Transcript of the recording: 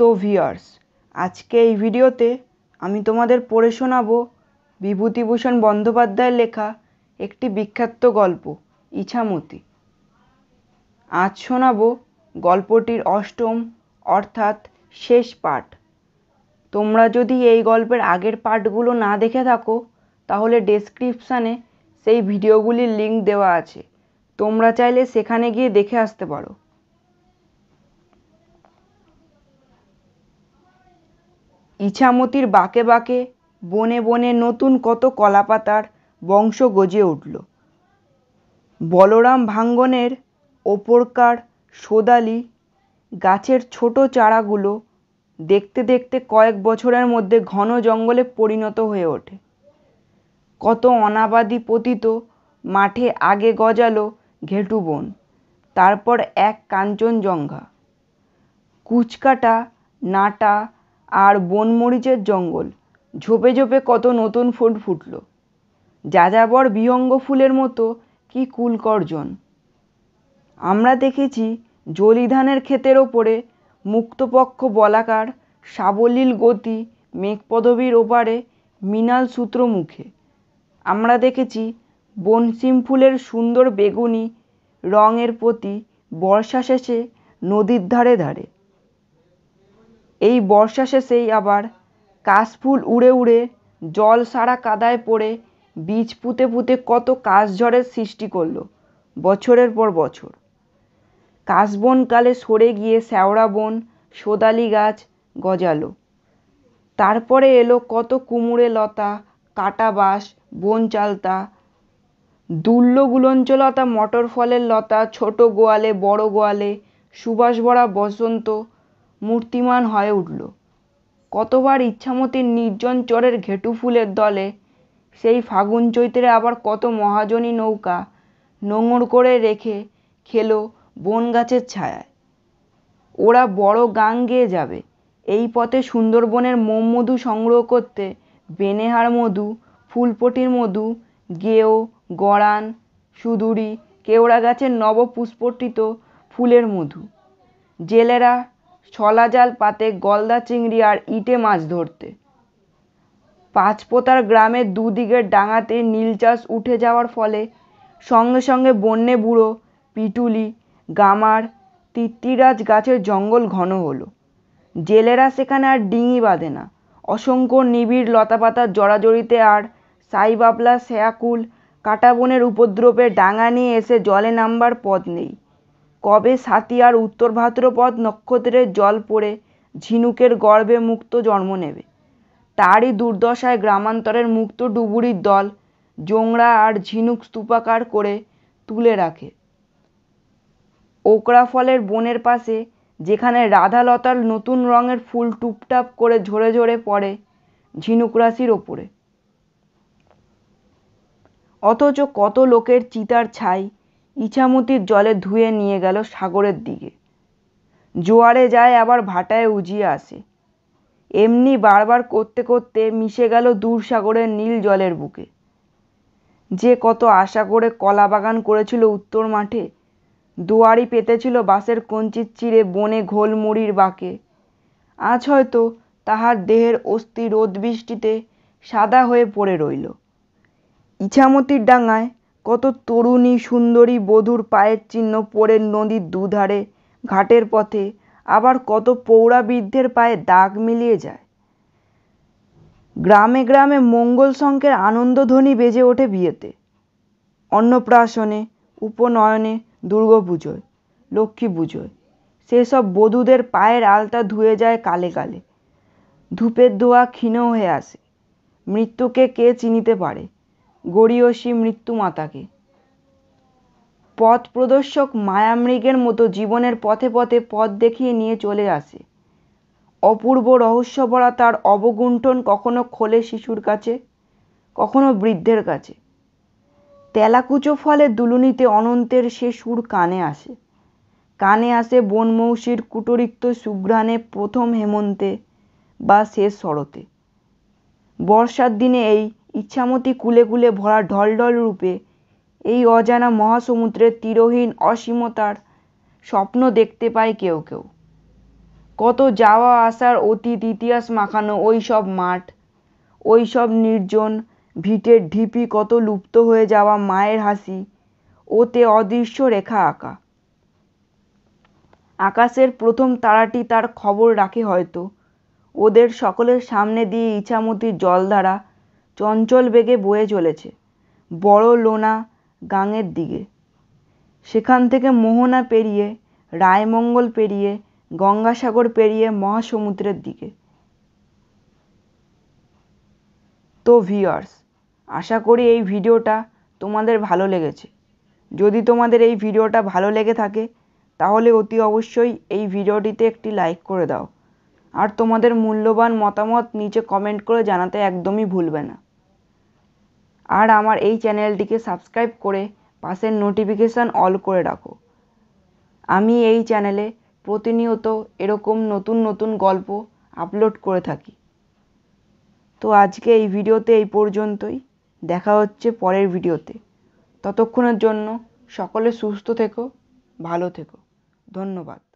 তো ভিউয়ার্স আজকে এই ভিডিওতে আমি তোমাদের পড়ে শোনাবো বিভূতিভূষণ বন্দ্যোপাধ্যায়ের লেখা একটি বিখ্যাত গল্প ইছামতি আজ শোনাবো গল্পটির অষ্টম অর্থাৎ শেষ পাঠ তোমরা যদি এই গল্পের আগের পাঠগুলো না দেখে থাকো তাহলে ডেসক্রিপশানে সেই ভিডিওগুলির লিঙ্ক দেওয়া আছে তোমরা চাইলে সেখানে গিয়ে দেখে আসতে পারো ইছামতির বাঁকে বাঁকে বনে বনে নতুন কত কলাপাতার বংশ গজে উঠল বলরাম ভাঙ্গনের ওপরকার সোদালি গাছের ছোট চারাগুলো দেখতে দেখতে কয়েক বছরের মধ্যে ঘন জঙ্গলে পরিণত হয়ে ওঠে কত অনাবাদি পতিত মাঠে আগে গজালো ঘেটু বন তারপর এক কাঞ্চনজঙ্ঘা কুচকাটা নাটা আর বনমরিচের জঙ্গল ঝোপে ঝোপে কত নতুন ফুল ফুটল যাযাবর বিহঙ্গ ফুলের মতো কি কুলকর্জন আমরা দেখেছি জলিধানের ক্ষেতের ওপরে মুক্তপক্ষ বলাকার সাবলীল গতি মেঘপদবীর ওপারে মৃণাল সূত্র মুখে আমরা দেখেছি বনসিম ফুলের সুন্দর বেগুনি রঙের প্রতি বর্ষা শেষে নদীর ধারে ধারে এই বর্ষা শেষেই আবার কাশফুল উড়ে উড়ে জল সারা কাদায় পড়ে বীজ পুঁতে পুঁতে কত কাশঝড়ের সৃষ্টি করলো বছরের পর বছর কাশবনকালে সরে গিয়ে শ্যাওড়া বন সোদালি গাছ গজালো তারপরে এলো কত কুমুরে লতা কাটা বাঁশ বন চালতা দুল্ল গুলঞ্চলতা মটর ফলের লতা ছোট গোয়ালে বড় গোয়ালে সুবাস ভরা বসন্ত মূর্তিমান হয়ে উঠল কতবার ইচ্ছামতির নির্জন চরের ঘেটু ফুলের দলে সেই ফাগুন চৈত্রে আবার কত মহাজনী নৌকা নোঙর করে রেখে খেলো বন গাছের ছায়ায় ওরা বড় গাং গেয়ে যাবে এই পথে সুন্দরবনের মোম মধু সংগ্রহ করতে বেনেহার মধু ফুলপটির মধু গেও গড়ান সুদুরি কেওড়া গাছের নবপুষ্পটিত ফুলের মধু জেলেরা ছলাজাল জাল পাতে গলদা চিংড়ি আর ইটে মাছ ধরতে পাঁচপোতার গ্রামের দুদিকের ডাঙাতে নীল চাষ উঠে যাওয়ার ফলে সঙ্গে সঙ্গে বন্যে বুড়ো পিটুলি গামার তিত্তিরাজ গাছের জঙ্গল ঘন হলো জেলেরা সেখানে আর ডিঙি বাঁধে না অসংখ্য নিবিড় লতাপাতার জড়াজড়িতে আর সাইবাবলা শেয়াকুল কাটা বনের উপদ্রবে ডাঙা নিয়ে এসে জলে নামবার পথ নেই কবে সাতিয়ার উত্তর ভাদ্রপদ নক্ষত্রের জল পড়ে ঝিনুকের গর্ভে মুক্ত জন্ম নেবে তারই দুর্দশায় গ্রামান্তরের মুক্ত ডুবুরির দল জোংরা আর ঝিনুক স্তূপাকার করে তুলে রাখে ওকরা ফলের বনের পাশে যেখানে রাধালতার নতুন রঙের ফুল টুপটাপ করে ঝরে ঝরে পড়ে ঝিনুক রাশির ওপরে অথচ কত লোকের চিতার ছাই ইছামতির জলে ধুয়ে নিয়ে গেল সাগরের দিকে জোয়ারে যায় আবার ভাটায় উজিয়ে আসে এমনি বারবার করতে করতে মিশে গেল দূর সাগরের নীল জলের বুকে যে কত আশা করে কলা বাগান করেছিল উত্তর মাঠে দুয়ারি পেতেছিল বাসের কঞ্চিত চিরে বনে ঘোলমুড়ির বাঁকে আজ হয়তো তাহার দেহের অস্থি রোদ বৃষ্টিতে সাদা হয়ে পড়ে রইল ইছামতির ডাঙায় কত তরুণী সুন্দরী বধূর পায়ের চিহ্ন পড়ে নদীর দুধারে ঘাটের পথে আবার কত পৌরা বৃদ্ধের পায়ে দাগ মিলিয়ে যায় গ্রামে গ্রামে মঙ্গল শঙ্কের আনন্দধ্বনি বেজে ওঠে বিয়েতে অন্নপ্রাশনে উপনয়নে দুর্গাপুজোয় লক্ষ্মী পুজোয় সেসব বধূদের পায়ের আলতা ধুয়ে যায় কালে কালে ধূপের ধোয়া ক্ষীণ হয়ে আসে মৃত্যুকে কে চিনিতে পারে গড়িয়সী মৃত্যুমাতাকে পথ প্রদর্শক মায়ামৃগের মতো জীবনের পথে পথে পথ দেখিয়ে নিয়ে চলে আসে অপূর্ব ভরা তার অবগুণ্ঠন কখনো খোলে শিশুর কাছে কখনো বৃদ্ধের কাছে তেলাকুচো ফলে দুলুনিতে অনন্তের সে সুর কানে আসে কানে আসে বনমৌসির কুটরিক্ত সুগ্রাণে প্রথম হেমন্তে বা শেষ শরতে বর্ষার দিনে এই ইচ্ছামতি কূলে কূলে ভরা ঢলঢল রূপে এই অজানা মহাসমুদ্রের তীরহীন অসীমতার স্বপ্ন দেখতে পায় কেউ কেউ কত যাওয়া আসার অতীত ইতিহাস মাখানো ওই সব মাঠ ওই সব নির্জন ভিটের ঢিপি কত লুপ্ত হয়ে যাওয়া মায়ের হাসি ওতে অদৃশ্য রেখা আঁকা আকাশের প্রথম তারাটি তার খবর রাখে হয়তো ওদের সকলের সামনে দিয়ে ইছামতির জলধারা চঞ্চল বেগে বয়ে চলেছে বড় লোনা গাঙের দিকে সেখান থেকে মোহনা পেরিয়ে রায়মঙ্গল পেরিয়ে গঙ্গাসাগর পেরিয়ে মহাসমুদ্রের দিকে তো ভিওর্স আশা করি এই ভিডিওটা তোমাদের ভালো লেগেছে যদি তোমাদের এই ভিডিওটা ভালো লেগে থাকে তাহলে অতি অবশ্যই এই ভিডিওটিতে একটি লাইক করে দাও আর তোমাদের মূল্যবান মতামত নিচে কমেন্ট করে জানাতে একদমই ভুলবে না আর আমার এই চ্যানেলটিকে সাবস্ক্রাইব করে পাশের নোটিফিকেশান অল করে রাখো আমি এই চ্যানেলে প্রতিনিয়ত এরকম নতুন নতুন গল্প আপলোড করে থাকি তো আজকে এই ভিডিওতে এই পর্যন্তই দেখা হচ্ছে পরের ভিডিওতে ততক্ষণের জন্য সকলে সুস্থ থেকো ভালো থেকো ধন্যবাদ